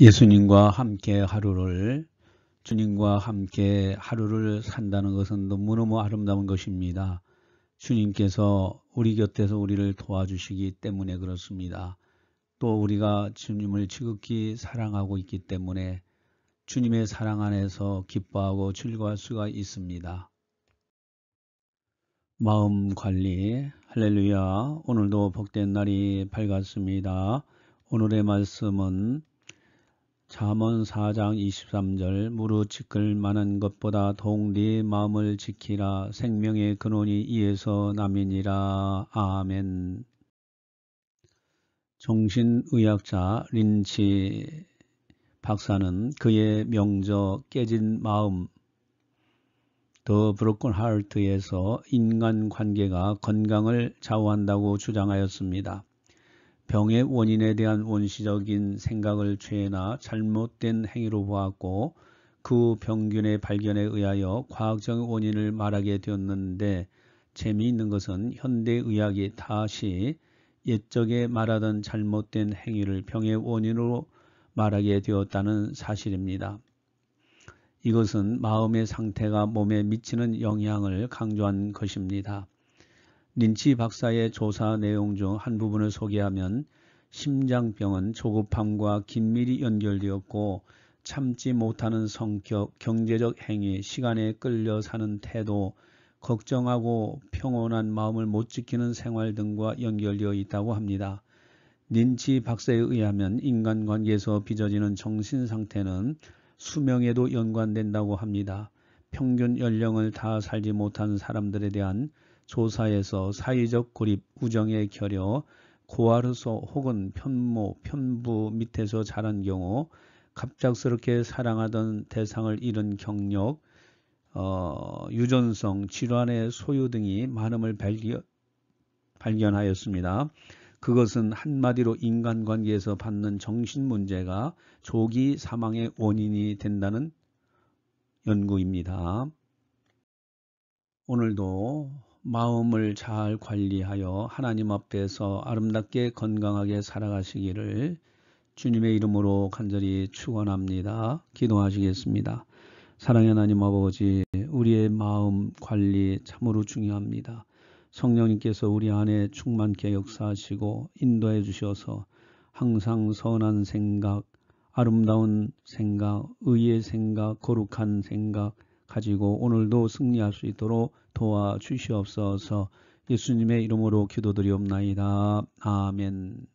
예수님과 함께 하루를 주님과 함께 하루를 산다는 것은 너무너무 아름다운 것입니다. 주님께서 우리 곁에서 우리를 도와주시기 때문에 그렇습니다. 또 우리가 주님을 지극히 사랑하고 있기 때문에 주님의 사랑 안에서 기뻐하고 즐거워할 수가 있습니다. 마음 관리 할렐루야 오늘도 복된 날이 밝았습니다. 오늘의 말씀은 잠언 4장 23절 무르 지끌 만한 것보다 더욱 네 마음을 지키라 생명의 근원이 이에서 남이니라 아멘 정신의학자 린치 박사는 그의 명저 깨진 마음 더 브로큰 하트에서 인간관계가 건강을 좌우한다고 주장하였습니다. 병의 원인에 대한 원시적인 생각을 죄나 잘못된 행위로 보았고 그 병균의 발견에 의하여 과학적 원인을 말하게 되었는데 재미있는 것은 현대의학이 다시 옛적에 말하던 잘못된 행위를 병의 원인으로 말하게 되었다는 사실입니다. 이것은 마음의 상태가 몸에 미치는 영향을 강조한 것입니다. 린치 박사의 조사 내용 중 한 부분을 소개하면 심장병은 조급함과 긴밀히 연결되었고 참지 못하는 성격, 경제적 행위, 시간에 끌려 사는 태도, 걱정하고 평온한 마음을 못 지키는 생활 등과 연결되어 있다고 합니다. 닌치 박사에 의하면 인간관계에서 빚어지는 정신상태는 수명에도 연관된다고 합니다. 평균 연령을 다 살지 못한 사람들에 대한 조사에서 사회적 고립, 우정의 결여, 고아르소 혹은 편모, 편부 밑에서 자란 경우 갑작스럽게 사랑하던 대상을 잃은 경력, 어, 유전성, 질환의 소유 등이 많음을 발견, 발견하였습니다. 그것은 한마디로 인간관계에서 받는 정신문제가 조기 사망의 원인이 된다는 연구입니다. 오늘도 마음을 잘 관리하여 하나님 앞에서 아름답게 건강하게 살아가시기를 주님의 이름으로 간절히 축원합니다. 기도하시겠습니다. 사랑의 하나님 아버지, 우리의 마음 관리 참으로 중요합니다. 성령님께서 우리 안에 충만케 역사하시고 인도해 주셔서 항상 선한 생각, 아름다운 생각, 의의 생각, 거룩한 생각, 가지고 오늘도 승리할 수 있도록 도와주시옵소서 예수님의 이름으로 기도드리옵나이다. 아멘